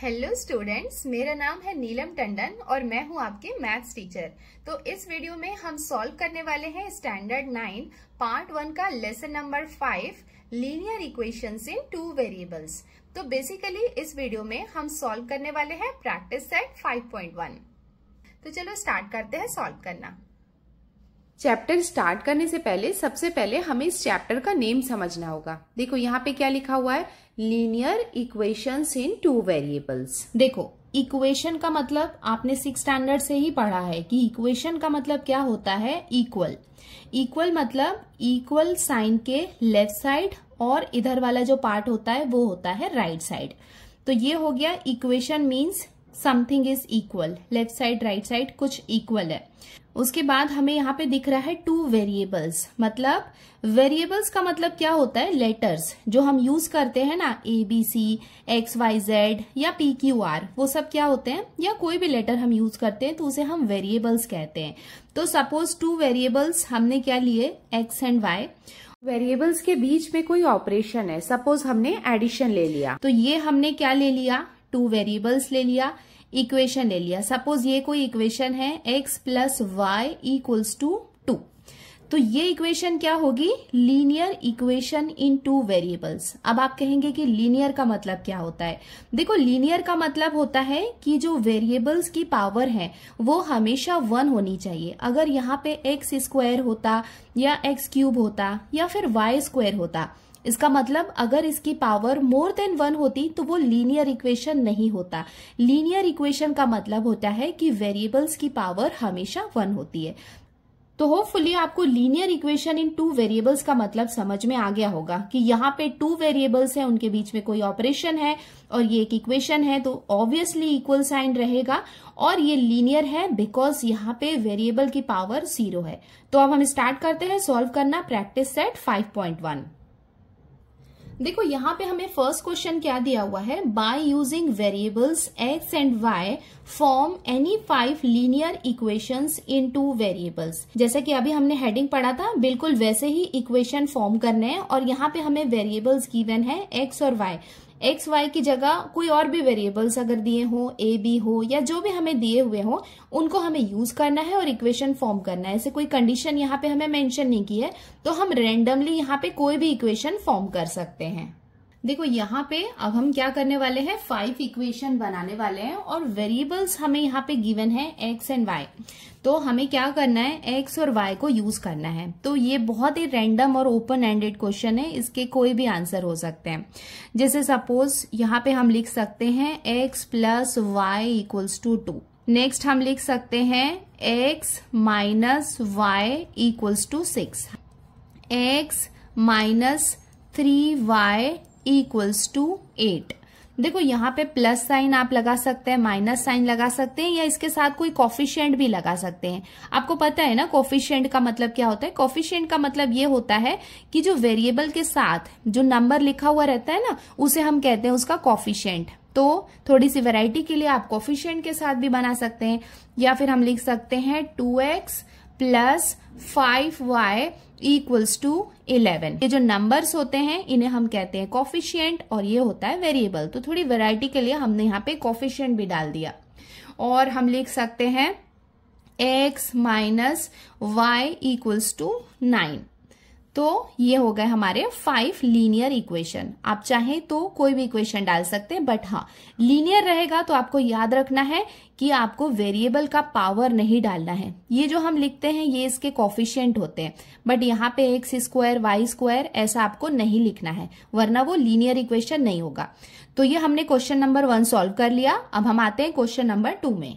hello students मेरा नाम है नीलम टंडन और मैं हूं आपके मैथ्स टीचर तो इस वीडियो में हम सॉल्व करने वाले हैं स्टैंडर्ड नाइन पार्ट वन का lesson number five linear equations in two variables तो बेसिकली इस वीडियो में हम सॉल्व करने वाले हैं प्रैक्टिस सेट 5.1 तो चलो स्टार्ट करते हैं सॉल्व करना चैप्टर स्टार्ट करने से पहले सबसे पहले हमें इस चैप्टर का नेम समझना होगा देखो यहाँ पे क्या लिखा हुआ है linear equations in two variables देखो इक्वेशन का मतलब आपने सिक्स स्टैंडर्ड से ही पढ़ा है कि इक्वेशन का मतलब क्या होता है इक्वल इक्वल मतलब इक्वल साइन के लेफ्ट साइड और इधर वाला जो पार्ट होता है वो होता है राइट right साइड तो ये हो गया equation means something is equal left side right side कुछ इक्वल है उसके बाद हमें यहाँ पे दिख रहा है टू वेरिएबल्स मतलब वेरिएबल्स का मतलब क्या होता है लेटर्स जो हम यूज करते हैं ना A B C X Y Z या पी क्यू आर वो सब क्या होते हैं या कोई भी लेटर हम यूज करते हैं तो उसे हम वेरिएबल्स कहते हैं तो सपोज टू वेरिएबल्स हमने क्या लिए एक्स एंड वाई वेरिएबल्स के बीच में कोई ऑपरेशन है सपोज हमने एडिशन ले लिया तो ये हमने क्या ले लिया टू वेरिएबल्स ले लिया इक्वेशन ले लिया सपोज ये कोई इक्वेशन है x plus y equals to two तो ये इक्वेशन क्या होगी linear equation in two variables अब आप कहेंगे कि लीनियर का मतलब क्या होता है देखो लीनियर का मतलब होता है कि जो वेरिएबल्स की पावर है वो हमेशा वन होनी चाहिए अगर यहाँ पे एक्स स्क्वायर होता या एक्स क्यूब होता या फिर वाई स्क्वायर होता इसका मतलब अगर इसकी पावर मोर देन वन होती तो वो लीनियर इक्वेशन नहीं होता लीनियर इक्वेशन का मतलब होता है कि वेरिएबल्स की पावर हमेशा वन होती है तो होपफुली आपको linear equation in two variables का मतलब समझ में आ गया होगा कि यहाँ पे टू वेरिएबल्स हैं उनके बीच में कोई ऑपरेशन है और ये एक इक्वेशन है तो ऑब्वियसली इक्वल साइन रहेगा और ये लीनियर है बिकॉज यहाँ पे वेरिएबल की पावर जीरो है तो अब हम स्टार्ट करते हैं सॉल्व करना प्रैक्टिस सेट फाइव देखो यहाँ पे हमें फर्स्ट क्वेश्चन क्या दिया हुआ है by using variables x and y form any five linear equations in two variables जैसे कि अभी हमने हेडिंग पढ़ा था बिल्कुल वैसे ही इक्वेशन फॉर्म करने हैं और यहाँ पे हमें वेरिएबल्स गिवन है एक्स और वाई एक्स वाई की जगह कोई और भी वेरिएबल्स अगर दिए हों ए बी हो या जो भी हमें दिए हुए हों उनको हमें यूज करना है और इक्वेशन फॉर्म करना है ऐसे कोई कंडीशन यहाँ पे हमें मेंशन नहीं की है तो हम रेंडमली यहाँ पे कोई भी इक्वेशन फॉर्म कर सकते हैं देखो यहाँ पे अब हम क्या करने वाले हैं फाइव इक्वेशन बनाने वाले हैं और वेरिएबल्स हमें यहाँ पे गिवन है एक्स एंड वाई तो हमें क्या करना है एक्स और वाई को यूज करना है तो ये बहुत ही रैंडम और ओपन एंडेड क्वेश्चन है इसके कोई भी आंसर हो सकते हैं जैसे सपोज यहाँ पे हम लिख सकते हैं x plus y equals to two next हम लिख सकते हैं x minus y equals to six x minus three y equals to eight देखो यहाँ पे प्लस साइन आप लगा सकते हैं माइनस साइन लगा सकते हैं या इसके साथ कोई कॉफिशियंट भी लगा सकते हैं आपको पता है ना कॉफिशियंट का मतलब क्या होता है कॉफिशियंट का मतलब ये होता है कि जो वेरिएबल के साथ जो नंबर लिखा हुआ रहता है ना उसे हम कहते हैं उसका कॉफिशियंट तो थोड़ी सी वेराइटी के लिए आप कॉफिशियंट के साथ भी बना सकते हैं या फिर हम लिख सकते हैं two x plus five y equals to eleven ये जो नंबर्स होते हैं इन्हें हम कहते हैं कॉफिशियंट और ये होता है वेरिएबल तो थोड़ी वेराइटी के लिए हमने यहाँ पे कॉफिशियंट भी डाल दिया और हम लिख सकते हैं x minus y equals to nine तो ये हो गए हमारे फाइव लीनियर इक्वेशन आप चाहें तो कोई भी इक्वेशन डाल सकते हैं बट हाँ लीनियर रहेगा तो आपको याद रखना है कि आपको वेरिएबल का पावर नहीं डालना है ये जो हम लिखते हैं ये इसके कॉफिशियंट होते हैं बट यहाँ पे एक्स स्क्वायर वाई स्क्वायर ऐसा आपको नहीं लिखना है वरना वो लीनियर इक्वेशन नहीं होगा तो ये हमने क्वेश्चन नंबर वन सॉल्व कर लिया अब हम आते हैं क्वेश्चन नंबर टू में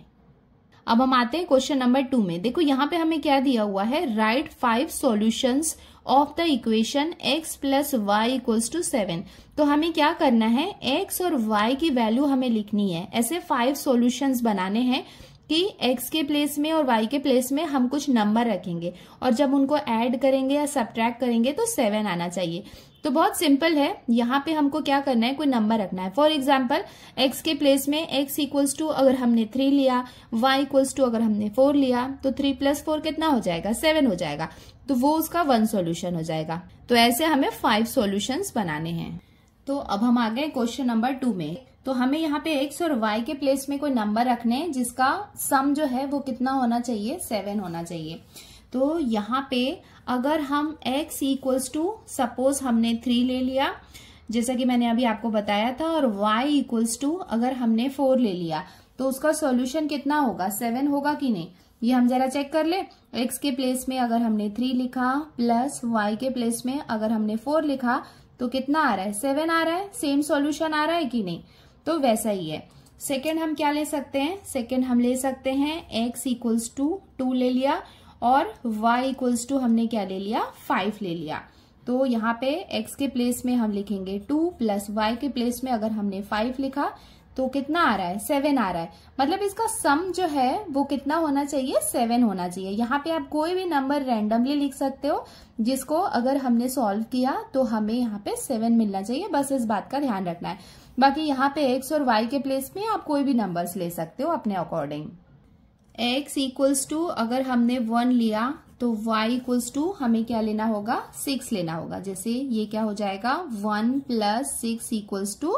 अब हम आते हैं क्वेश्चन नंबर टू में देखो यहाँ पे हमें क्या दिया हुआ है right five solutions of the equation x plus y equals to seven तो हमें क्या करना है x और y की वैल्यू हमें लिखनी है ऐसे फाइव सॉल्यूशंस बनाने हैं कि x के प्लेस में और y के प्लेस में हम कुछ नंबर रखेंगे और जब उनको ऐड करेंगे या सब्ट्रैक्ट करेंगे तो सेवन आना चाहिए तो बहुत सिंपल है यहाँ पे हमको क्या करना है कोई नंबर रखना है फॉर एग्जाम्पल एक्स के प्लेस में एक्स इक्वल्स टू अगर हमने थ्री लिया वाई इक्वल्स टू अगर हमने फोर लिया तो थ्री प्लस फोर कितना हो जाएगा सेवन हो जाएगा तो वो उसका वन सोल्यूशन हो जाएगा तो ऐसे हमें फाइव सोल्यूशन बनाने हैं तो अब हम आ गए क्वेश्चन नंबर टू में तो हमें यहाँ पे एक्स और वाई के प्लेस में कोई नंबर रखने हैं जिसका सम जो है वो कितना होना चाहिए सेवन होना चाहिए तो यहाँ पे अगर हम x इक्वल्स टू सपोज हमने थ्री ले लिया जैसा कि मैंने अभी आपको बताया था और y इक्वल्स टू अगर हमने फोर ले लिया तो उसका सॉल्यूशन कितना होगा सेवन होगा कि नहीं ये हम जरा चेक कर ले x के प्लेस में अगर हमने थ्री लिखा प्लस y के प्लेस में अगर हमने फोर लिखा तो कितना आ रहा है सेवन आ रहा है सेम सॉल्यूशन आ रहा है कि नहीं तो वैसा ही है सेकेंड हम क्या ले सकते हैं सेकेंड हम ले सकते हैं x इक्वल्स टू टू ले लिया और y इक्वल्स टू हमने क्या ले लिया फाइव ले लिया तो यहाँ पे x के प्लेस में हम लिखेंगे टू प्लस वाई के प्लेस में अगर हमने फाइव लिखा तो कितना आ रहा है सेवन आ रहा है मतलब इसका सम जो है वो कितना होना चाहिए सेवन होना चाहिए यहाँ पे आप कोई भी नंबर रैंडमली लिख सकते हो जिसको अगर हमने सॉल्व किया तो हमें यहाँ पे सेवन मिलना चाहिए बस इस बात का ध्यान रखना है बाकी यहाँ पे एक्स और वाई के प्लेस में आप कोई भी नंबर्स ले सकते हो अपने अकॉर्डिंग x इक्वल्स टू अगर हमने वन लिया तो y इक्वल्स टू हमें क्या लेना होगा सिक्स लेना होगा जैसे ये क्या हो जाएगा one plus six equals to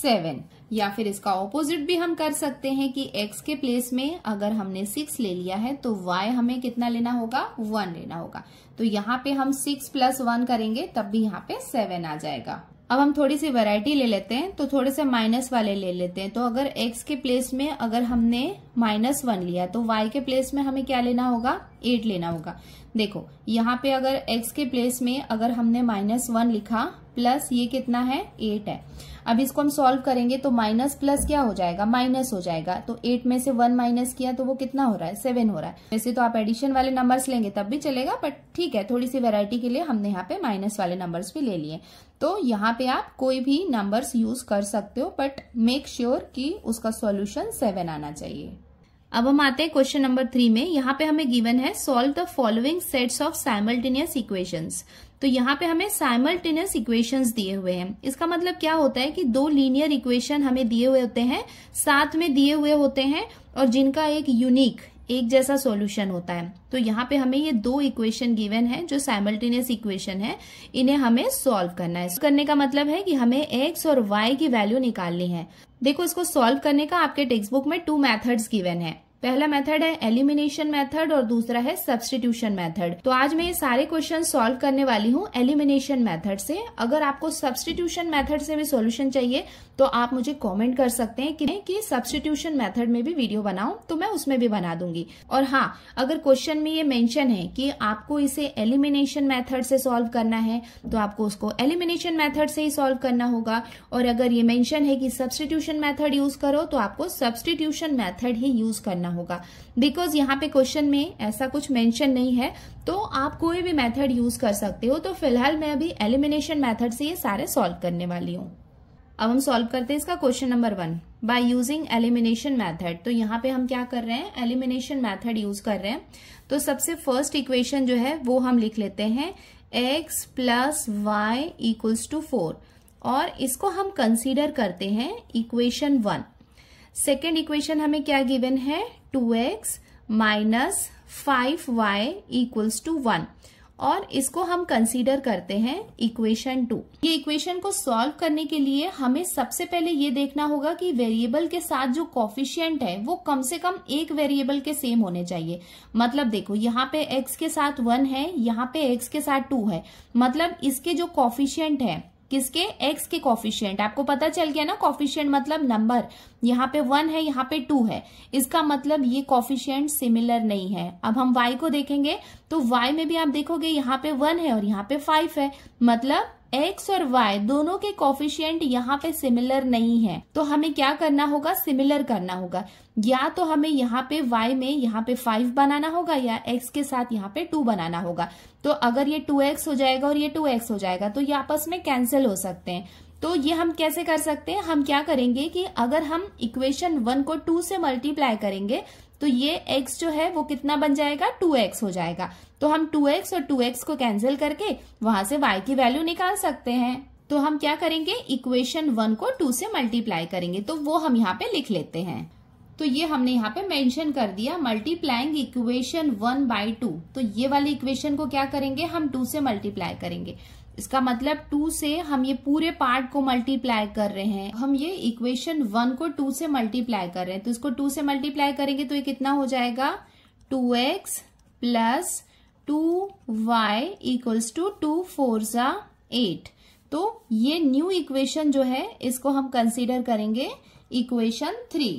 seven या फिर इसका ऑपोजिट भी हम कर सकते हैं कि x के प्लेस में अगर हमने सिक्स ले लिया है तो y हमें कितना लेना होगा वन लेना होगा तो यहाँ पे हम सिक्स प्लस वन करेंगे तब भी यहाँ पे सेवन आ जाएगा अब हम थोड़ी सी वैरायटी ले लेते हैं तो थोड़े से माइनस वाले ले लेते हैं तो अगर एक्स के प्लेस में अगर हमने माइनस वन लिया तो वाई के प्लेस में हमें क्या लेना होगा एट लेना होगा देखो यहाँ पे अगर एक्स के प्लेस में अगर हमने माइनस वन लिखा प्लस ये कितना है एट है अब इसको हम सॉल्व करेंगे तो माइनस प्लस क्या हो जाएगा माइनस हो जाएगा तो एट में से वन माइनस किया तो वो कितना हो रहा है सेवन हो रहा है वैसे तो आप एडिशन वाले नंबर्स लेंगे तब भी चलेगा बट ठीक है थोड़ी सी वेरायटी के लिए हमने यहाँ पे माइनस वाले नंबर्स भी ले लिए तो यहाँ पे आप कोई भी नंबर्स यूज कर सकते हो बट मेक श्योर कि उसका सोल्यूशन सेवन आना चाहिए अब हम आते हैं क्वेश्चन नंबर थ्री में यहाँ पे हमें गिवन है solve the following sets of simultaneous equations तो यहाँ पे हमें साइमल्टेनियस इक्वेशंस दिए हुए हैं इसका मतलब क्या होता है कि दो लीनियर इक्वेशन हमें दिए हुए होते हैं साथ में दिए हुए होते हैं और जिनका एक यूनिक एक जैसा सॉल्यूशन होता है तो यहाँ पे हमें ये दो इक्वेशन गिवन है जो साइमल्टेनियस इक्वेशन है इन्हें हमें सॉल्व करना है करने का मतलब है कि हमें एक्स और वाई की वैल्यू निकालनी है देखो इसको सॉल्व करने का आपके टेक्स्ट बुक में टू मेथड्स गिवन है पहला मेथड है एलिमिनेशन मेथड और दूसरा है सब्सटीट्यूशन मेथड तो आज मैं ये सारे क्वेश्चन सॉल्व करने वाली हूँ एलिमिनेशन मेथड से अगर आपको सब्सटीट्यूशन मेथड से भी सोल्यूशन चाहिए तो आप मुझे कमेंट कर सकते हैं कि, कि सब्सटीट्यूशन मेथड में भी वीडियो बनाऊं तो मैं उसमें भी बना दूंगी और हाँ अगर क्वेश्चन में ये मेंशन है कि आपको इसे एलिमिनेशन मेथड से सॉल्व करना है तो आपको उसको एलिमिनेशन मेथड से ही सॉल्व करना होगा और अगर ये मेंशन है कि सब्सटीट्यूशन मेथड यूज करो तो आपको सब्सटीट्यूशन मैथड ही यूज करना होगा बिकॉज यहाँ पे क्वेश्चन में ऐसा कुछ मेंशन नहीं है तो आप कोई भी मैथड यूज कर सकते हो तो फिलहाल मैं अभी एलिमिनेशन मैथड से ये सारे सॉल्व करने वाली हूँ अब हम सॉल्व करते हैं इसका question number one by using elimination method तो यहाँ पे हम क्या कर रहे हैं एलिमिनेशन मैथड यूज कर रहे हैं तो सबसे फर्स्ट इक्वेशन जो है वो हम लिख लेते हैं x plus y equals to four और इसको हम कंसीडर करते हैं इक्वेशन वन सेकेंड इक्वेशन हमें क्या गिवन है two x minus five y equals to one और इसको हम कंसीडर करते हैं इक्वेशन टू ये इक्वेशन को सॉल्व करने के लिए हमें सबसे पहले ये देखना होगा कि वेरिएबल के साथ जो कॉफिशियंट है वो कम से कम एक वेरिएबल के सेम होने चाहिए मतलब देखो यहाँ पे एक्स के साथ वन है यहाँ पे एक्स के साथ टू है मतलब इसके जो कॉफिशियंट है किसके एक्स के कॉफिशियंट आपको पता चल गया ना कॉफिशियंट मतलब नंबर यहाँ पे वन है यहाँ पे टू है इसका मतलब ये कॉफिशियंट सिमिलर नहीं है अब हम वाई को देखेंगे तो वाई में भी आप देखोगे यहाँ पे वन है और यहाँ पे फाइव है मतलब एक्स और वाई दोनों के कॉफिशियंट यहाँ पे सिमिलर नहीं है तो हमें क्या करना होगा सिमिलर करना होगा या तो हमें यहाँ पे y में यहाँ पे 5 बनाना होगा या x के साथ यहाँ पे 2 बनाना होगा तो अगर ये 2x हो जाएगा और ये 2x हो जाएगा तो ये आपस में कैंसिल हो सकते हैं तो ये हम कैसे कर सकते हैं हम क्या करेंगे कि अगर हम इक्वेशन वन को टू से मल्टीप्लाई करेंगे तो ये x जो है वो कितना बन जाएगा 2x हो जाएगा तो हम 2x और 2x को कैंसिल करके वहां से y की वैल्यू निकाल सकते हैं तो हम क्या करेंगे इक्वेशन वन को टू से मल्टीप्लाई करेंगे तो वो हम यहाँ पे लिख लेते हैं तो ये हमने यहाँ पे मेंशन कर दिया multiplying equation one by two तो ये वाली इक्वेशन को क्या करेंगे हम टू से मल्टीप्लाई करेंगे इसका मतलब टू से हम ये पूरे पार्ट को मल्टीप्लाई कर रहे हैं हम ये इक्वेशन वन को टू से मल्टीप्लाई कर रहे हैं तो इसको टू से मल्टीप्लाई करेंगे तो ये कितना हो जाएगा two x plus two y equals to two four सा एट तो ये न्यू इक्वेशन जो है इसको हम कंसीडर करेंगे इक्वेशन थ्री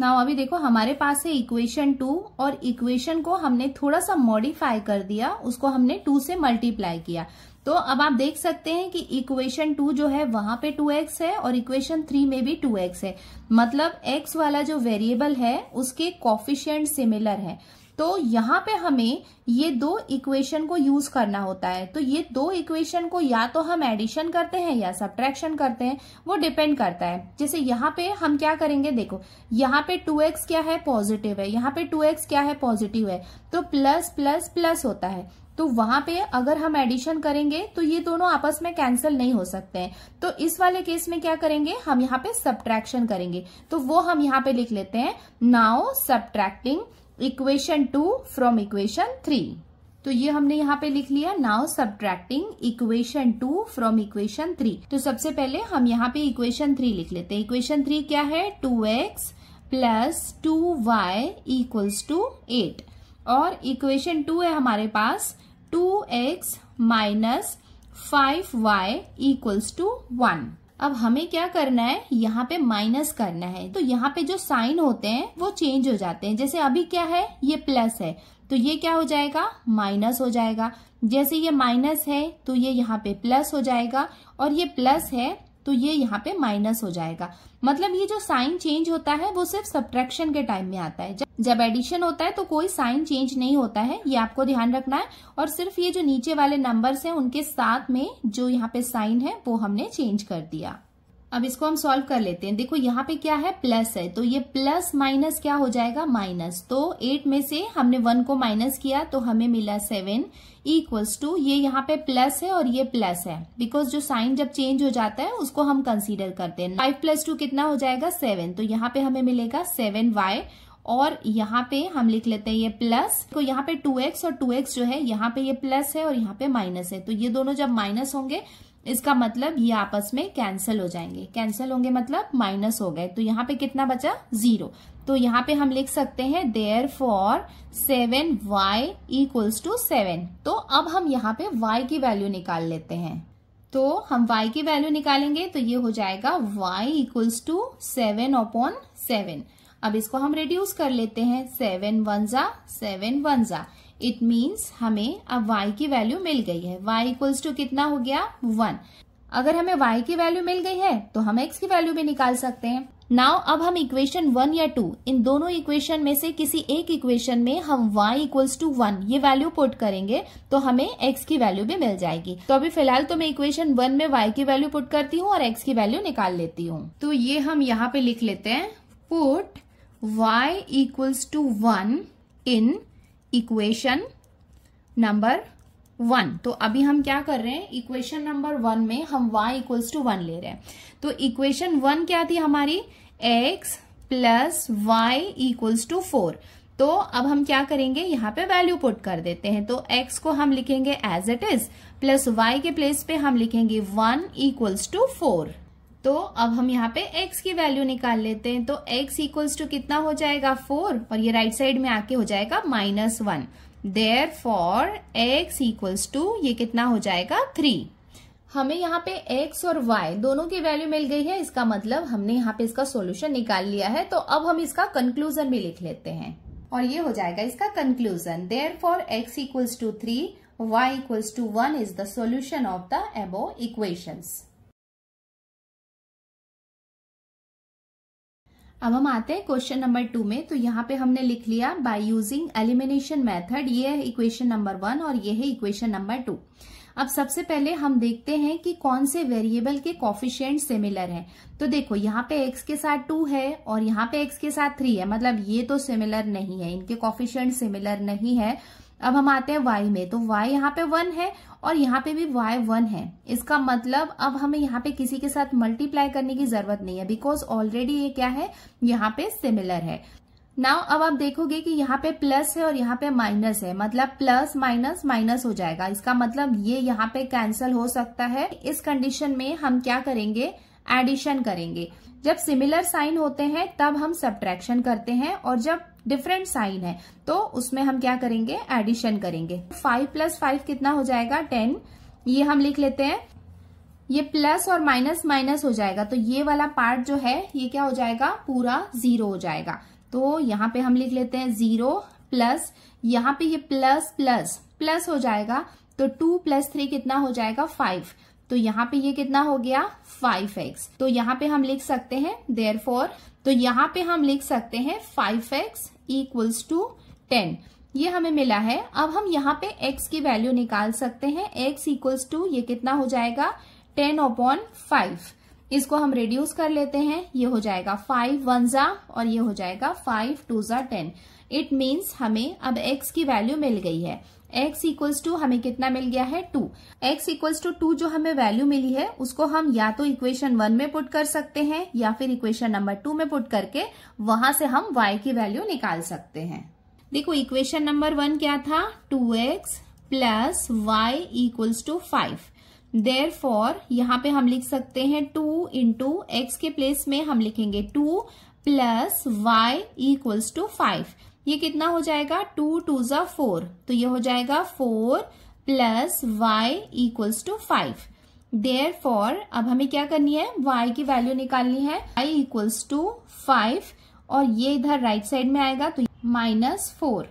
नाउ अभी देखो हमारे पास है इक्वेशन टू और इक्वेशन को हमने थोड़ा सा मॉडिफाई कर दिया उसको हमने टू से मल्टीप्लाई किया तो अब आप देख सकते हैं कि इक्वेशन टू जो है वहां पे टू एक्स है और इक्वेशन थ्री में भी टू एक्स है मतलब एक्स वाला जो वेरिएबल है उसके कॉफिशियंट सिमिलर है तो यहाँ पे हमें ये दो इक्वेशन को यूज करना होता है तो ये दो इक्वेशन को या तो हम एडिशन करते हैं या सब्ट्रैक्शन करते हैं वो डिपेंड करता है जैसे यहाँ पे हम क्या करेंगे देखो यहाँ पे 2x क्या है पॉजिटिव है यहाँ पे 2x क्या है पॉजिटिव है तो प्लस प्लस प्लस होता है तो वहां पे अगर हम एडिशन करेंगे तो ये दोनों आपस में कैंसिल नहीं हो सकते हैं तो इस वाले केस में क्या करेंगे हम यहाँ पे सब्ट्रैक्शन करेंगे तो वो हम यहाँ पे लिख लेते हैं now subtracting equation two from equation three तो ये हमने यहाँ पे लिख लिया now subtracting equation two from equation three तो सबसे पहले हम यहाँ पे इक्वेशन थ्री लिख लेते हैं इक्वेशन थ्री क्या है two x plus two y equals to eight और इक्वेशन टू है हमारे पास two x minus five y equals to one अब हमें क्या करना है यहाँ पे माइनस करना है तो यहाँ पे जो साइन होते हैं वो चेंज हो जाते हैं जैसे अभी क्या है ये प्लस है तो ये क्या हो जाएगा माइनस हो जाएगा जैसे ये माइनस है तो ये यहाँ पे प्लस हो जाएगा और ये प्लस है तो ये यहाँ पे माइनस हो जाएगा मतलब ये जो साइन चेंज होता है वो सिर्फ सब्ट्रैक्शन के टाइम में आता है जब एडिशन होता है तो कोई साइन चेंज नहीं होता है ये आपको ध्यान रखना है और सिर्फ ये जो नीचे वाले नंबर्स हैं उनके साथ में जो यहाँ पे साइन है वो हमने चेंज कर दिया अब इसको हम सॉल्व कर लेते हैं देखो यहाँ पे क्या है प्लस है तो ये प्लस माइनस क्या हो जाएगा माइनस तो एट में से हमने वन को माइनस किया तो हमें मिला सेवन इक्वल्स टू ये यहाँ पे प्लस है और ये प्लस है बिकॉज जो साइन जब चेंज हो जाता है उसको हम कंसीडर करते हैं फाइव प्लस टू कितना हो जाएगा सेवन तो यहाँ पे हमें मिलेगा सेवन वाई और यहाँ पे हम लिख लेते हैं ये प्लस तो यहाँ पे टू एक्स और टू एक्स जो है यहाँ पे ये प्लस है और यहाँ पे माइनस है तो ये दोनों जब माइनस होंगे इसका मतलब ये आपस में कैंसिल हो जाएंगे कैंसिल होंगे मतलब माइनस हो गए तो यहाँ पे कितना बचा जीरो तो यहाँ पे हम लिख सकते हैं therefore seven y equals to seven तो अब हम यहाँ पे y की वैल्यू निकाल लेते हैं तो हम y की वैल्यू निकालेंगे तो ये हो जाएगा y equals to seven upon seven अब इसको हम रिड्यूस कर लेते हैं सेवन वन जा सेवन वन जा इट मीन्स हमें अब y की वैल्यू मिल गई है y इक्वल्स टू कितना हो गया वन अगर हमें y की वैल्यू मिल गई है तो हम x की वैल्यू भी निकाल सकते हैं नाउ अब हम इक्वेशन वन या टू इन दोनों इक्वेशन में से किसी एक इक्वेशन में हम y इक्वल्स टू वन ये वैल्यू पुट करेंगे तो हमें x की वैल्यू भी मिल जाएगी तो अभी फिलहाल तो मैं इक्वेशन वन में y की वैल्यू पुट करती हूँ और x की वैल्यू निकाल लेती हूँ तो ये हम यहाँ पे लिख लेते हैं put y equals to one in equation number one तो अभी हम क्या कर रहे हैं इक्वेशन नंबर वन में हम y इक्वल्स टू वन ले रहे हैं तो इक्वेशन वन क्या थी हमारी x plus y equals to four तो अब हम क्या करेंगे यहाँ पे वैल्यू पुट कर देते हैं तो x को हम लिखेंगे as it is plus y के प्लेस पे हम लिखेंगे वन इक्वल्स टू फोर तो अब हम यहाँ पे x की वैल्यू निकाल लेते हैं तो x इक्वल्स टू कितना हो जाएगा फोर और ये राइट साइड में आके हो जाएगा minus one therefore x equals to ये कितना हो जाएगा थ्री हमें यहाँ पे x और y दोनों की वैल्यू मिल गई है इसका मतलब हमने यहाँ पे इसका सॉल्यूशन निकाल लिया है तो अब हम इसका कंक्लूजन भी लिख लेते हैं और ये हो जाएगा इसका conclusion therefore x equals to three y equals to one is the solution of the above equations अब हम आते हैं क्वेश्चन नंबर टू में तो यहाँ पे हमने लिख लिया बाय यूजिंग एलिमिनेशन मेथड ये है इक्वेशन नंबर वन और ये है इक्वेशन नंबर टू अब सबसे पहले हम देखते हैं कि कौन से वेरिएबल के कॉफिशियंट सिमिलर हैं तो देखो यहाँ पे x के साथ टू है और यहाँ पे x के साथ थ्री है मतलब ये तो सिमिलर नहीं है इनके कॉफिशियंट सिमिलर नहीं है अब हम आते हैं y में तो y यहाँ पे वन है और यहाँ पे भी वाई वन है इसका मतलब अब हमें यहाँ पे किसी के साथ मल्टीप्लाई करने की जरूरत नहीं है बिकॉज ऑलरेडी ये क्या है यहाँ पे सिमिलर है नाउ अब आप देखोगे कि यहाँ पे प्लस है और यहाँ पे माइनस है मतलब प्लस माइनस माइनस हो जाएगा इसका मतलब ये यहाँ पे कैंसल हो सकता है इस कंडीशन में हम क्या करेंगे एडिशन करेंगे जब सिमिलर साइन होते हैं तब हम सब्ट्रैक्शन करते हैं और जब डिफरेंट साइन है तो उसमें हम क्या करेंगे एडिशन करेंगे फाइव प्लस फाइव कितना हो जाएगा टेन ये हम लिख लेते हैं ये प्लस और माइनस माइनस हो जाएगा तो ये वाला पार्ट जो है ये क्या हो जाएगा पूरा जीरो हो जाएगा तो यहाँ पे हम लिख लेते हैं जीरो प्लस यहाँ पे ये प्लस प्लस प्लस हो जाएगा तो टू प्लस थ्री कितना हो जाएगा फाइव तो यहाँ पे ये कितना हो गया फाइव एक्स तो यहाँ पे हम लिख सकते हैं देयर फोर तो यहाँ पे हम लिख सकते हैं five x equals to ten ये हमें मिला है अब हम यहाँ पे x की वैल्यू निकाल सकते हैं x इक्वल्स टू ये कितना हो जाएगा टेन अपॉन फाइव इसको हम रिड्यूस कर लेते हैं ये हो जाएगा फाइव वन जा और ये हो जाएगा फाइव टू जा टेन इट मीन्स हमें अब x की वैल्यू मिल गई है x इक्वल्स टू हमें कितना मिल गया है two x equals to two जो हमें वैल्यू मिली है उसको हम या तो इक्वेशन वन में पुट कर सकते हैं या फिर इक्वेशन नंबर टू में पुट करके वहां से हम y की वैल्यू निकाल सकते हैं देखो इक्वेशन नंबर वन क्या था two x plus y equals to five therefore यहाँ पे हम लिख सकते हैं टू इंटू एक्स के प्लेस में हम लिखेंगे two plus y equals to five ये कितना हो जाएगा टू टू ज़ा फोर तो ये हो जाएगा four plus y equals to five therefore अब हमें क्या करनी है वाई की वैल्यू निकालनी है वाई इक्वल्स टू फाइव और ये इधर राइट साइड में आएगा तो माइनस फोर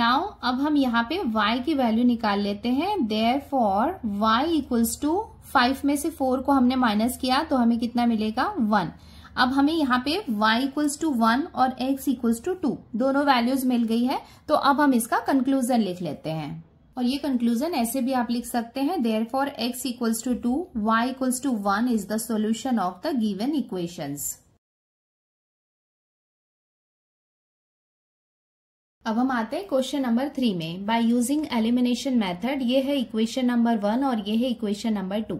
नाउ अब हम यहाँ पे y की वैल्यू निकाल लेते हैं therefore y equals to five में से फोर को हमने माइनस किया तो हमें कितना मिलेगा वन अब हमें यहाँ पे y इक्वल्स टू वन और x इक्वल्स टू टू दोनों वैल्यूज मिल गई है तो अब हम इसका कंक्लूजन लिख लेते हैं और ये कंक्लूजन ऐसे भी आप लिख सकते हैं therefore x equals to two y equals to one is the solution of the given equations अब हम आते हैं क्वेश्चन नंबर थ्री में बाय यूजिंग एलिमिनेशन मेथड ये है इक्वेशन नंबर वन और ये है इक्वेशन नंबर टू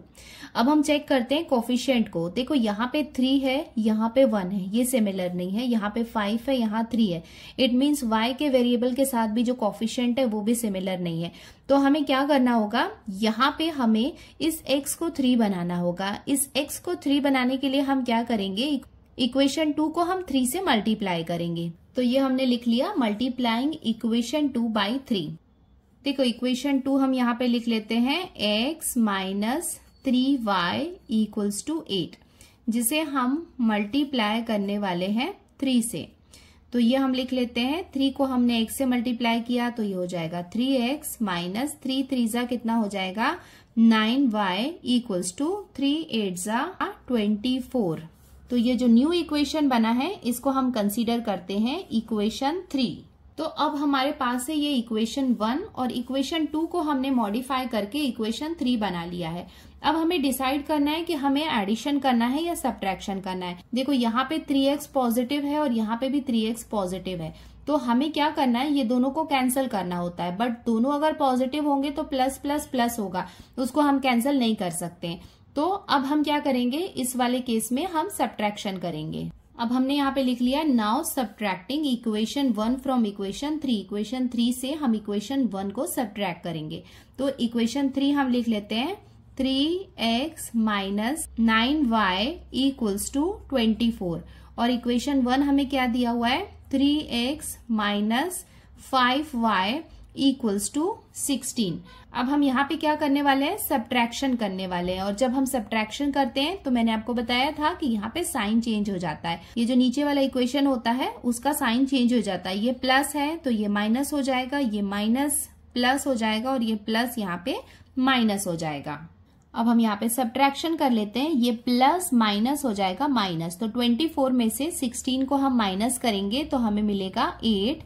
अब हम चेक करते हैं कोफिशियंट को देखो यहाँ पे थ्री है यहाँ पे वन है ये सिमिलर नहीं है यहाँ पे फाइव है यहाँ थ्री है इट मीन्स वाई के वेरिएबल के साथ भी जो कॉफिशियंट है वो भी सिमिलर नहीं है तो हमें क्या करना होगा यहाँ पे हमें इस एक्स को थ्री बनाना होगा इस एक्स को थ्री बनाने के लिए हम क्या करेंगे इक्वेशन टू को हम थ्री से मल्टीप्लाई करेंगे तो ये हमने लिख लिया multiplying equation two by three देखो इक्वेशन टू हम यहाँ पे लिख लेते हैं x minus three y equals to eight जिसे हम मल्टीप्लाई करने वाले हैं थ्री से तो ये हम लिख लेते हैं थ्री को हमने एक से मल्टीप्लाई किया तो ये हो जाएगा three x minus three three जा कितना हो जाएगा nine y equals to three eight जा ट्वेंटी फोर तो ये जो न्यू इक्वेशन बना है इसको हम कंसीडर करते हैं इक्वेशन थ्री तो अब हमारे पास है ये इक्वेशन वन और इक्वेशन टू को हमने मॉडिफाई करके इक्वेशन थ्री बना लिया है अब हमें डिसाइड करना है कि हमें एडिशन करना है या सब्ट्रैक्शन करना है देखो यहाँ पे थ्री एक्स पॉजिटिव है और यहाँ पे भी थ्री एक्स पॉजिटिव है तो हमें क्या करना है ये दोनों को कैंसिल करना होता है बट दोनों अगर पॉजिटिव होंगे तो प्लस प्लस प्लस होगा उसको हम कैंसिल नहीं कर सकते तो अब हम क्या करेंगे इस वाले केस में हम सब्ट्रैक्शन करेंगे अब हमने यहाँ पे लिख लिया now subtracting equation one from equation three equation three से हम इक्वेशन वन को सब्ट्रैक्ट करेंगे तो इक्वेशन थ्री हम लिख लेते हैं three x minus nine y equals to twenty four और इक्वेशन वन हमें क्या दिया हुआ है three x minus five y equals to sixteen अब हम यहाँ पे क्या करने वाले हैं सब्ट्रैक्शन करने वाले हैं और जब हम सब्ट्रैक्शन करते हैं तो मैंने आपको बताया था कि यहाँ पे साइन चेंज हो जाता है ये जो नीचे वाला इक्वेशन होता है उसका साइन चेंज हो जाता है ये प्लस है तो ये माइनस हो जाएगा ये माइनस प्लस हो जाएगा और ये प्लस यहाँ पे माइनस हो जाएगा अब हम यहाँ पे सब्ट्रैक्शन कर लेते हैं ये प्लस माइनस हो जाएगा माइनस तो 24 में से 16 को हम माइनस करेंगे तो हमें मिलेगा 8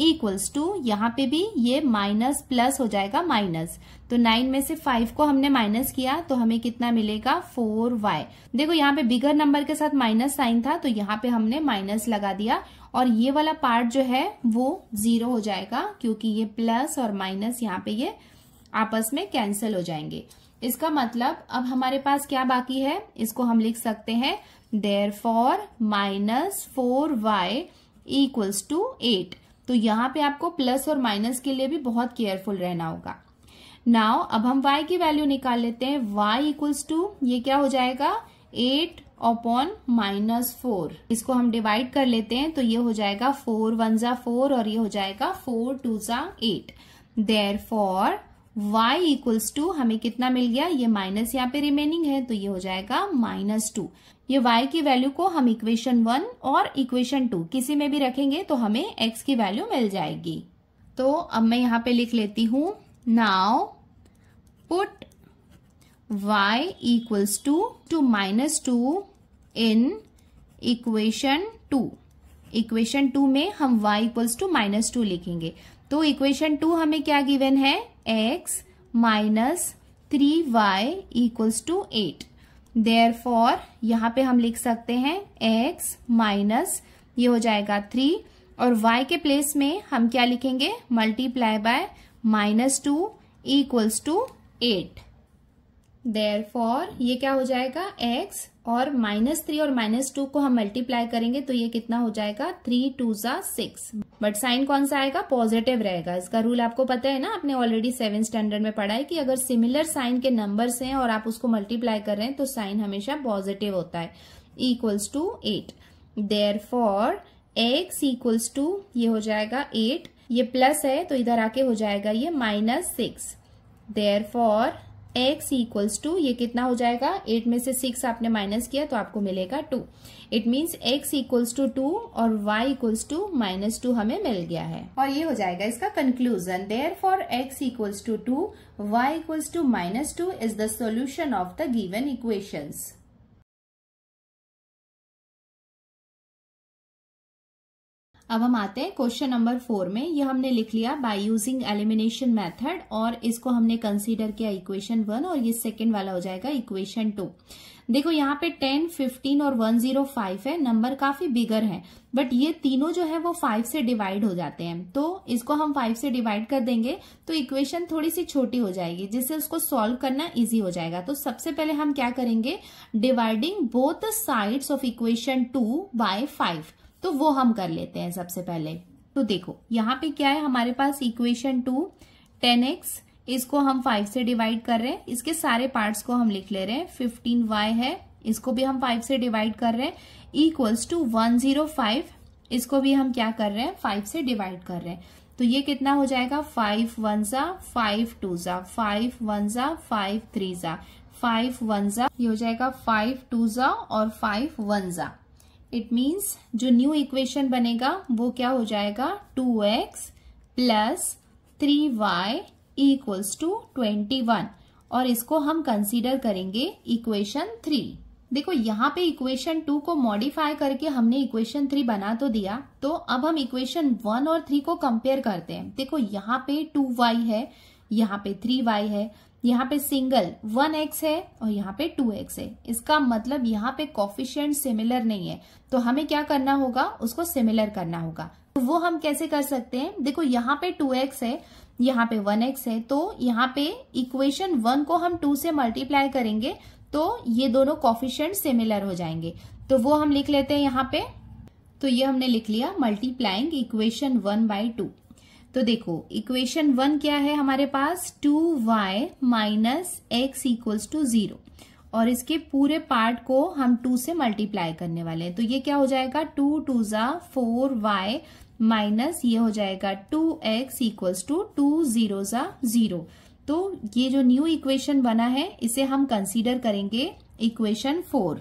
इक्वल्स टू यहाँ पे भी ये माइनस प्लस हो जाएगा माइनस तो नाइन में से फाइव को हमने माइनस किया तो हमें कितना मिलेगा फोर वाई देखो यहाँ पे बिगर नंबर के साथ माइनस साइन था तो यहाँ पे हमने माइनस लगा दिया और ये वाला पार्ट जो है वो जीरो हो जाएगा क्योंकि ये प्लस और माइनस यहाँ पे ये आपस में कैंसिल हो जाएंगे इसका मतलब अब हमारे पास क्या बाकी है इसको हम लिख सकते हैं therefore minus four y equals to eight तो यहाँ पे आपको प्लस और माइनस के लिए भी बहुत केयरफुल रहना होगा नाउ अब हम y की वैल्यू निकाल लेते हैं y इक्वल्स टू ये क्या हो जाएगा एट अपॉन माइनस फोर इसको हम डिवाइड कर लेते हैं तो ये हो जाएगा फोर वन जा फोर और ये हो जाएगा फोर टू जा eight therefore y equals to हमें कितना मिल गया ये माइनस यहाँ पे रिमेनिंग है तो ये हो जाएगा माइनस टू ये y की वैल्यू को हम इक्वेशन वन और इक्वेशन टू किसी में भी रखेंगे तो हमें x की वैल्यू मिल जाएगी तो अब मैं यहाँ पे लिख लेती हूं now put y equals to two minus two in equation two equation two में हम y equals to minus two लिखेंगे तो इक्वेशन टू हमें क्या गिवन है x minus three y equals to eight therefore यहाँ पे हम लिख सकते हैं एक्स माइनस ये हो जाएगा थ्री और y के प्लेस में हम क्या लिखेंगे multiply by minus two equals to eight therefore ये क्या हो जाएगा x और माइनस थ्री और माइनस टू को हम मल्टीप्लाई करेंगे तो ये कितना हो जाएगा थ्री टू सा सिक्स बट साइन कौन सा आएगा पॉजिटिव रहेगा इसका रूल आपको पता है ना आपने ऑलरेडी सेवन स्टैंडर्ड में पढ़ा है कि अगर सिमिलर साइन के नंबर्स हैं और आप उसको मल्टीप्लाई कर रहे हैं तो साइन हमेशा पॉजिटिव होता है equals to eight therefore x equals to ये हो जाएगा एट ये प्लस है तो इधर आके हो जाएगा ये minus six therefore x equals to ये कितना हो जाएगा एट में से सिक्स आपने माइनस किया तो आपको मिलेगा two it means x equals to two और y equals to minus two हमें मिल गया है और ये हो जाएगा इसका conclusion therefore x equals to two y equals to minus two is the solution of the given equations अब हम आते हैं क्वेश्चन नंबर फोर में ये हमने लिख लिया बाय यूजिंग एलिमिनेशन मेथड और इसको हमने कंसीडर किया इक्वेशन वन और ये सेकेंड वाला हो जाएगा इक्वेशन टू देखो यहाँ पे टेन फिफ्टीन और वन जीरो फाइव है नंबर काफी बिगर है बट ये तीनों जो है वो फाइव से डिवाइड हो जाते हैं तो इसको हम फाइव से डिवाइड कर देंगे तो इक्वेशन थोड़ी सी छोटी हो जाएगी जिससे उसको सॉल्व करना इजी हो जाएगा तो सबसे पहले हम क्या करेंगे dividing both sides of equation two by five तो वो हम कर लेते हैं सबसे पहले तो देखो यहाँ पे क्या है हमारे पास इक्वेशन टू टेन एक्स इसको हम फाइव से डिवाइड कर रहे हैं इसके सारे पार्ट्स को हम लिख ले रहे हैं फिफ्टीन वाई है इसको भी हम फाइव से डिवाइड कर रहे हैं equals to one zero five इसको भी हम क्या कर रहे हैं फाइव से डिवाइड कर रहे हैं तो ये कितना हो जाएगा फाइव वन जा फाइव टू जा फाइव वन जा फाइव थ्री जा फाइव वन जा ये हो जाएगा फाइव टू जा और फाइव वन जा इट मीन्स जो न्यू इक्वेशन बनेगा वो क्या हो जाएगा two x plus three y equals to twenty one और इसको हम कंसीडर करेंगे इक्वेशन थ्री देखो यहाँ पे इक्वेशन टू को मॉडिफाई करके हमने इक्वेशन थ्री बना तो दिया तो अब हम इक्वेशन वन और थ्री को कंपेयर करते हैं देखो यहाँ पे टू वाई है यहाँ पे थ्री वाई है यहाँ पे सिंगल वन एक्स है और यहाँ पे टू एक्स है इसका मतलब यहाँ पे कॉफिशियंट सिमिलर नहीं है तो हमें क्या करना होगा उसको सिमिलर करना होगा तो वो हम कैसे कर सकते हैं देखो यहाँ पे टू एक्स है यहाँ पे वन एक्स है तो यहाँ पे इक्वेशन वन को हम टू से मल्टीप्लाई करेंगे तो ये दोनों कॉफिशियंट सिमिलर हो जाएंगे तो वो हम लिख लेते हैं यहाँ पे तो ये हमने लिख लिया multiplying equation one by two तो देखो इक्वेशन वन क्या है हमारे पास two y minus x equals to zero और इसके पूरे पार्ट को हम टू से मल्टीप्लाई करने वाले हैं तो ये क्या हो जाएगा टू टू जा फोर वाई माइनस ये हो जाएगा two x equals to two zero जा जीरो तो ये जो न्यू इक्वेशन बना है इसे हम कंसीडर करेंगे इक्वेशन फोर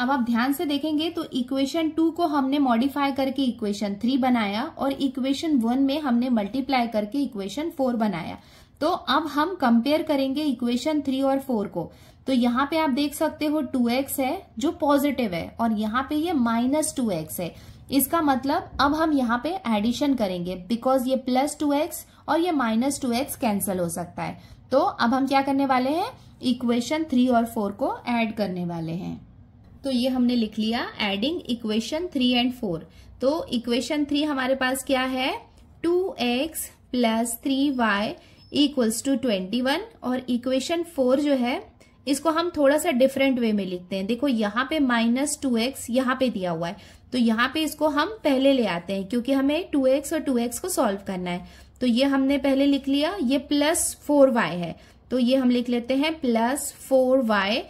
अब आप ध्यान से देखेंगे तो इक्वेशन टू को हमने मॉडिफाई करके इक्वेशन थ्री बनाया और इक्वेशन वन में हमने मल्टीप्लाई करके इक्वेशन फोर बनाया तो अब हम कंपेयर करेंगे इक्वेशन थ्री और फोर को तो यहाँ पे आप देख सकते हो टू एक्स है जो पॉजिटिव है और यहाँ पे ये माइनस टू एक्स है इसका मतलब अब हम यहाँ पे एडिशन करेंगे बिकॉज ये प्लस टू एक्स और ये माइनस टू एक्स कैंसिल हो सकता है तो अब हम क्या करने वाले हैं इक्वेशन थ्री और फोर को ऐड करने वाले हैं तो ये हमने लिख लिया adding equation three and four तो इक्वेशन थ्री हमारे पास क्या है two x plus three y equals to twenty one और इक्वेशन फोर जो है इसको हम थोड़ा सा डिफरेंट वे में लिखते हैं देखो यहाँ पे माइनस टू एक्स यहाँ पे दिया हुआ है तो यहाँ पे इसको हम पहले ले आते हैं क्योंकि हमें टू एक्स और टू एक्स को सॉल्व करना है तो ये हमने पहले लिख लिया ये प्लस फोर वाई है तो ये हम लिख लेते हैं plus four y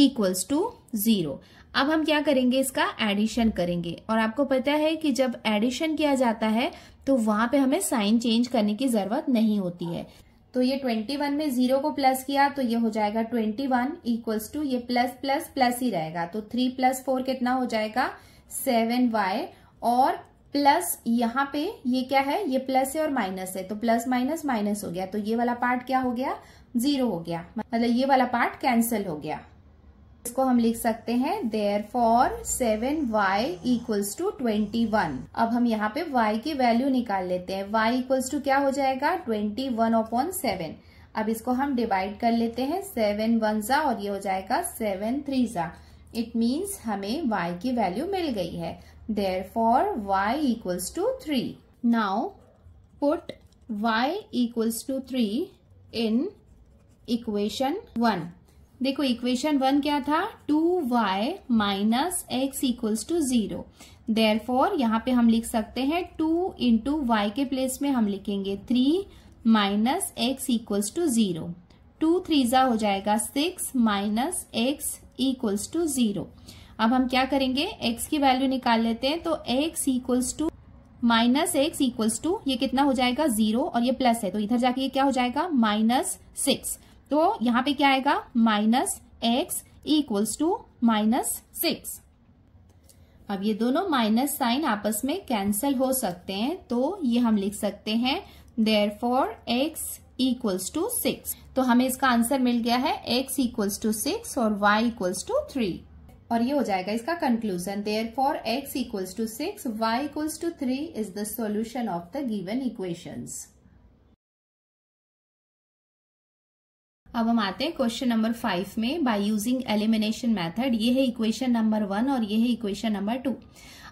equals to zero अब हम क्या करेंगे इसका एडिशन करेंगे और आपको पता है कि जब एडिशन किया जाता है तो वहां पे हमें साइन चेंज करने की जरूरत नहीं होती है तो ये 21 में जीरो को प्लस किया तो ये हो जाएगा 21 वन इक्वल्स टू ये प्लस प्लस प्लस ही रहेगा तो 3 प्लस फोर कितना हो जाएगा 7y और प्लस यहाँ पे ये क्या है ये प्लस है और माइनस है तो प्लस माइनस माइनस हो गया तो ये वाला पार्ट क्या हो गया जीरो हो गया मतलब ये वाला पार्ट कैंसिल हो गया इसको हम लिख सकते हैं therefore seven y equals to twenty one अब हम यहाँ पे y की वैल्यू निकाल लेते हैं y इक्वल्स टू क्या हो जाएगा ट्वेंटी वन अपॉन सेवन अब इसको हम डिवाइड कर लेते हैं सेवन वन सा और ये हो जाएगा सेवन थ्री सा इट मीन्स हमें y की वैल्यू मिल गई है therefore y equals to three now put y equals to three in equation one देखो इक्वेशन वन क्या था two y minus x equals to zero therefore यहाँ पे हम लिख सकते हैं टू इंटू वाई के प्लेस में हम लिखेंगे three minus x equals to zero two three जा हो जाएगा six minus x equals to zero अब हम क्या करेंगे x की वैल्यू निकाल लेते हैं तो x equals to minus x equals to ये कितना हो जाएगा जीरो और ये प्लस है तो इधर जाके ये क्या हो जाएगा माइनस सिक्स तो यहाँ पे क्या आएगा minus x equals to minus six अब ये दोनों माइनस साइन आपस में कैंसल हो सकते हैं तो ये हम लिख सकते हैं therefore x equals to six तो हमें इसका आंसर मिल गया है एक्स इक्वल्स टू सिक्स और वाई इक्वल्स टू थ्री और ये हो जाएगा इसका conclusion therefore x equals to six y equals to three is the solution of the given equations अब हम आते हैं क्वेश्चन नंबर फाइव में बाय यूजिंग एलिमिनेशन मेथड ये है इक्वेशन नंबर वन और ये है इक्वेशन नंबर टू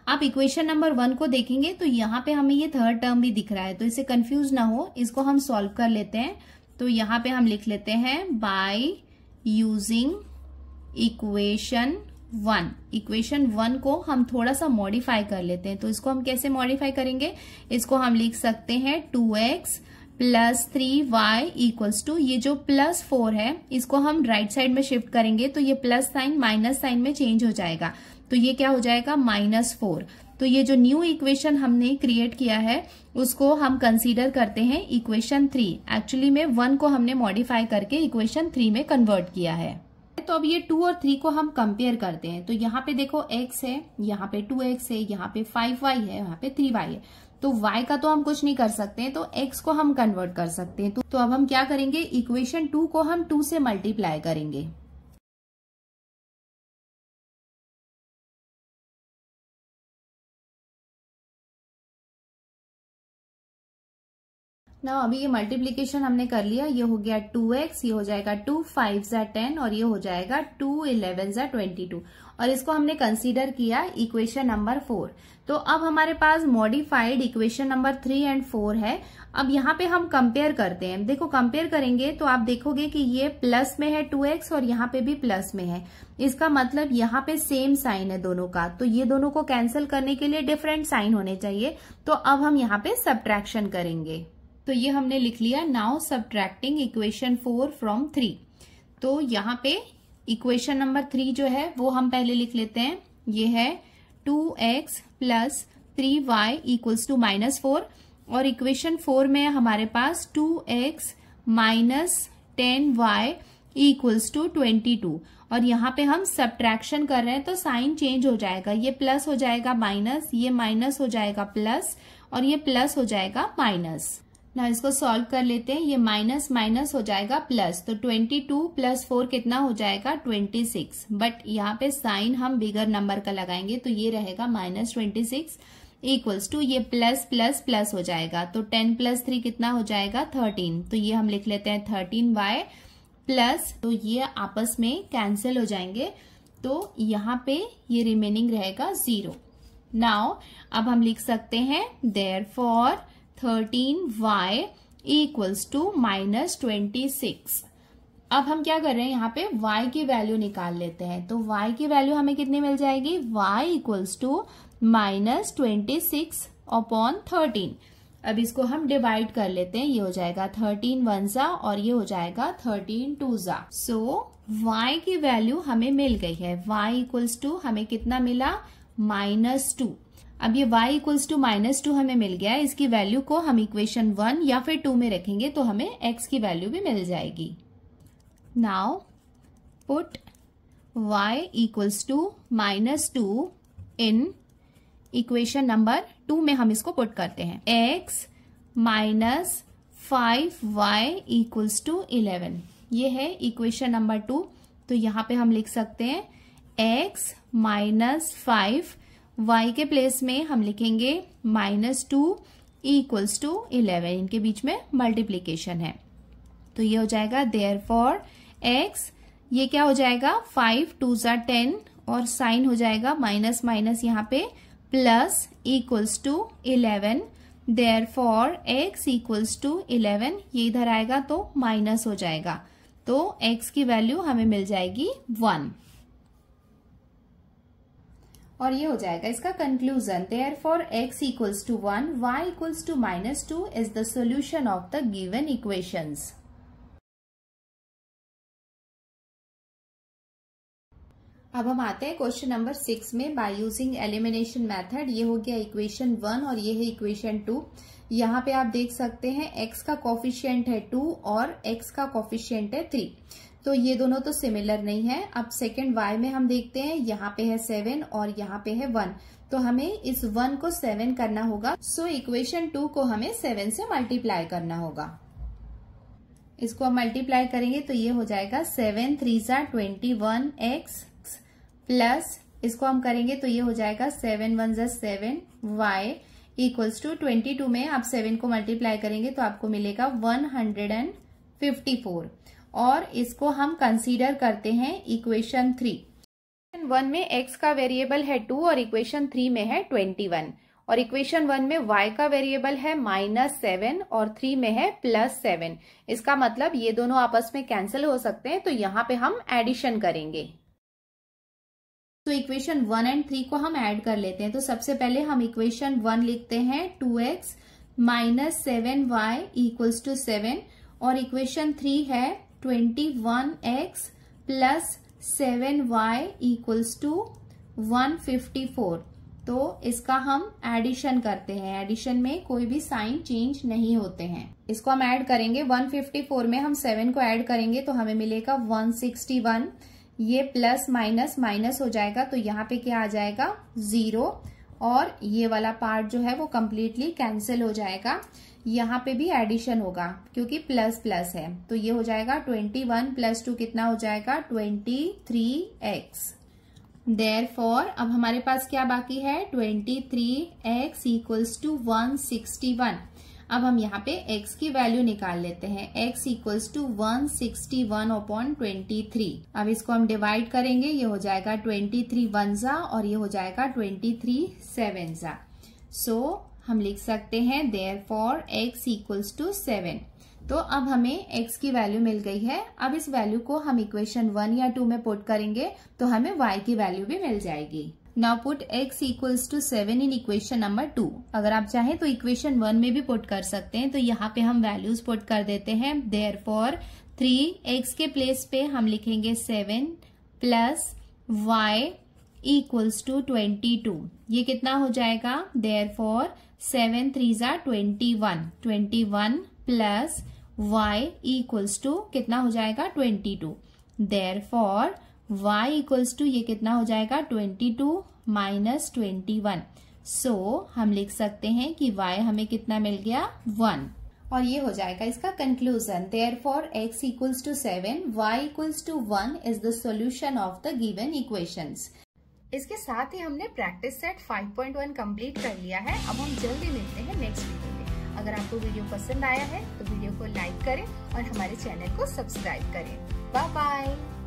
आप इक्वेशन नंबर वन को देखेंगे तो यहाँ पे हमें ये थर्ड टर्म भी दिख रहा है तो इसे कंफ्यूज ना हो इसको हम सॉल्व कर लेते हैं तो यहाँ पे हम लिख लेते हैं by using equation one equation one को हम थोड़ा सा मॉडिफाई कर लेते हैं तो इसको हम कैसे मॉडिफाई करेंगे इसको हम लिख सकते हैं two x plus three y equals to ये जो प्लस फोर है इसको हम राइट right साइड में शिफ्ट करेंगे तो ये प्लस साइन माइनस साइन में चेंज हो जाएगा तो ये क्या हो जाएगा माइनस फोर तो ये जो न्यू इक्वेशन हमने क्रिएट किया है उसको हम कंसीडर करते हैं इक्वेशन थ्री एक्चुअली में वन को हमने मॉडिफाई करके इक्वेशन थ्री में कन्वर्ट किया है तो अब ये टू और थ्री को हम कंपेयर करते हैं तो यहाँ पे देखो एक्स है यहाँ पे टू एक्स है यहाँ पे फाइव वाई है यहाँ पे थ्री वाई है तो y का तो हम कुछ नहीं कर सकते हैं तो x को हम कन्वर्ट कर सकते हैं तो, तो अब हम क्या करेंगे इक्वेशन टू को हम टू से मल्टीप्लाई करेंगे ना अभी ये मल्टीप्लीकेशन हमने कर लिया ये हो गया टू एक्स ये हो जाएगा टू फाइव जै टेन और ये हो जाएगा टू इलेवन जै ट्वेंटी टू और इसको हमने कंसीडर किया इक्वेशन नंबर फोर तो अब हमारे पास modified equation number three and four है अब यहाँ पे हम कंपेयर करते हैं देखो कंपेयर करेंगे तो आप देखोगे कि ये प्लस में है टू एक्स और यहाँ पे भी प्लस में है इसका मतलब यहाँ पे सेम साइन है दोनों का तो ये दोनों को कैंसिल करने के लिए डिफरेंट साइन होने चाहिए तो अब हम यहाँ पे सब्ट्रैक्शन करेंगे तो ये हमने लिख लिया now subtracting equation four from three तो यहाँ पे इक्वेशन नंबर थ्री जो है वो हम पहले लिख लेते हैं ये है two x plus three y equals to minus four और इक्वेशन फोर में हमारे पास two x minus ten y equals to twenty two और यहाँ पे हम सब्ट्रैक्शन कर रहे हैं तो साइन चेंज हो जाएगा ये प्लस हो जाएगा माइनस ये माइनस हो जाएगा प्लस और ये प्लस हो जाएगा माइनस ना इसको सॉल्व कर लेते हैं ये माइनस माइनस हो जाएगा प्लस तो ट्वेंटी टू प्लस फोर कितना हो जाएगा ट्वेंटी सिक्स बट यहाँ पे साइन हम बिगर नंबर का लगाएंगे तो ये रहेगा minus twenty six equals to ये प्लस प्लस प्लस हो जाएगा तो टेन प्लस थ्री कितना हो जाएगा थर्टीन तो ये हम लिख लेते हैं थर्टीन बाय प्लस तो ये आपस में कैंसिल हो जाएंगे तो यहाँ पे ये रिमेनिंग रहेगा जीरो नाउ अब हम लिख सकते हैं therefore thirteen y equals to minus twenty six अब हम क्या कर रहे हैं यहाँ पे y की वैल्यू निकाल लेते हैं तो y की वैल्यू हमें कितनी मिल जाएगी y equals to minus twenty six upon thirteen अब इसको हम डिवाइड कर लेते हैं ये हो जाएगा थर्टीन वन सा और ये हो जाएगा थर्टीन टू जा सो y की वैल्यू हमें मिल गई है y इक्वल्स टू हमें कितना मिला माइनस टू अब ये y equals to minus two हमें मिल गया है इसकी वैल्यू को हम इक्वेशन वन या फिर टू में रखेंगे तो हमें x की वैल्यू भी मिल जाएगी now put y equals to minus two in equation number two में हम इसको पुट करते हैं x minus five y equals to eleven ये है इक्वेशन नंबर टू तो यहां पे हम लिख सकते हैं x माइनस फाइव y के प्लेस में हम लिखेंगे minus two equals to eleven इनके बीच में मल्टीप्लीकेशन है तो ये हो जाएगा देयर फॉर एक्स ये क्या हो जाएगा फाइव टू सा टेन और साइन हो जाएगा माइनस माइनस यहाँ पे plus equals to eleven therefore x equals to eleven ये इधर आएगा तो माइनस हो जाएगा तो x की वैल्यू हमें मिल जाएगी वन और ये हो जाएगा इसका conclusion therefore x equals to one y equals to minus two is the solution of the given equations अब हम आते हैं क्वेश्चन नंबर सिक्स में बाय यूजिंग एलिमिनेशन मेथड ये हो गया इक्वेशन वन और ये है इक्वेशन टू यहाँ पे आप देख सकते हैं एक्स का कॉफिशियंट है टू और एक्स का कॉफिशियंट है थ्री तो ये दोनों तो सिमिलर नहीं है अब सेकेंड वाई में हम देखते हैं यहाँ पे है सेवन और यहाँ पे है वन तो हमें इस वन को सेवन करना होगा सो इक्वेशन टू को हमें सेवन से मल्टीप्लाई करना होगा इसको हम मल्टीप्लाई करेंगे तो ये हो जाएगा सेवन थ्री सा ट्वेंटी वन एक्स प्लस इसको हम करेंगे तो ये हो जाएगा सेवन वन जस seven y equals to twenty two में आप सेवन को मल्टीप्लाई करेंगे तो आपको मिलेगा one hundred and fifty four और इसको हम कंसीडर करते हैं इक्वेशन थ्री इक्वेशन वन में एक्स का वेरिएबल है टू और इक्वेशन थ्री में है ट्वेंटी वन और इक्वेशन वन में y का वेरिएबल है माइनस सेवन और थ्री में है प्लस सेवन इसका मतलब ये दोनों आपस में कैंसिल हो सकते हैं तो यहाँ पे हम एडिशन करेंगे तो इक्वेशन वन एंड थ्री को हम ऐड कर लेते हैं तो सबसे पहले हम इक्वेशन वन लिखते हैं two x minus seven y equals to seven और इक्वेशन थ्री है twenty one x plus seven y equals to one fifty four तो इसका हम एडिशन करते हैं एडिशन में कोई भी साइन चेंज नहीं होते हैं इसको हम ऐड करेंगे 154 में हम 7 को ऐड करेंगे तो हमें मिलेगा 161 ये प्लस माइनस माइनस हो जाएगा तो यहाँ पे क्या आ जाएगा जीरो और ये वाला पार्ट जो है वो कम्प्लीटली कैंसिल हो जाएगा यहाँ पे भी एडिशन होगा क्योंकि प्लस प्लस है तो ये हो जाएगा ट्वेंटी वन प्लस टू कितना हो जाएगा twenty three x therefore अब हमारे पास क्या बाकी है twenty three x equals to one sixty one अब हम यहाँ पे x की वैल्यू निकाल लेते हैं x equals to one sixty one upon twenty three अब इसको हम डिवाइड करेंगे ये हो जाएगा ट्वेंटी थ्री वनजा और ये हो जाएगा ट्वेंटी थ्री सेवेंजा सो हम लिख सकते हैं therefore x equals to seven तो अब हमें x की वैल्यू मिल गई है अब इस वैल्यू को हम इक्वेशन वन या टू में पुट करेंगे तो हमें y की वैल्यू भी मिल जाएगी now put x equals to seven in equation number two अगर आप चाहें तो इक्वेशन वन में भी पुट कर सकते हैं तो यहाँ पे हम वैल्यूज पुट कर देते हैं देयर फॉर थ्री एक्स के प्लेस पे हम लिखेंगे seven plus y equals to twenty two ये कितना हो जाएगा देयर फॉर सेवन थ्री ज़ा twenty one twenty one plus y equals to कितना हो जाएगा twenty two therefore y equals to ये कितना हो जाएगा twenty two minus twenty one so हम लिख सकते हैं कि y हमें कितना मिल गया वन और ये हो जाएगा इसका conclusion therefore x equals to seven y equals to one is the solution of the given equations इसके साथ ही हमने प्रैक्टिस सेट 5.1 कंप्लीट कर लिया है अब हम जल्दी मिलते हैं नेक्स्ट वीडियो में अगर आपको वीडियो पसंद आया है तो वीडियो को लाइक करें और हमारे चैनल को सब्सक्राइब करें बाय बाय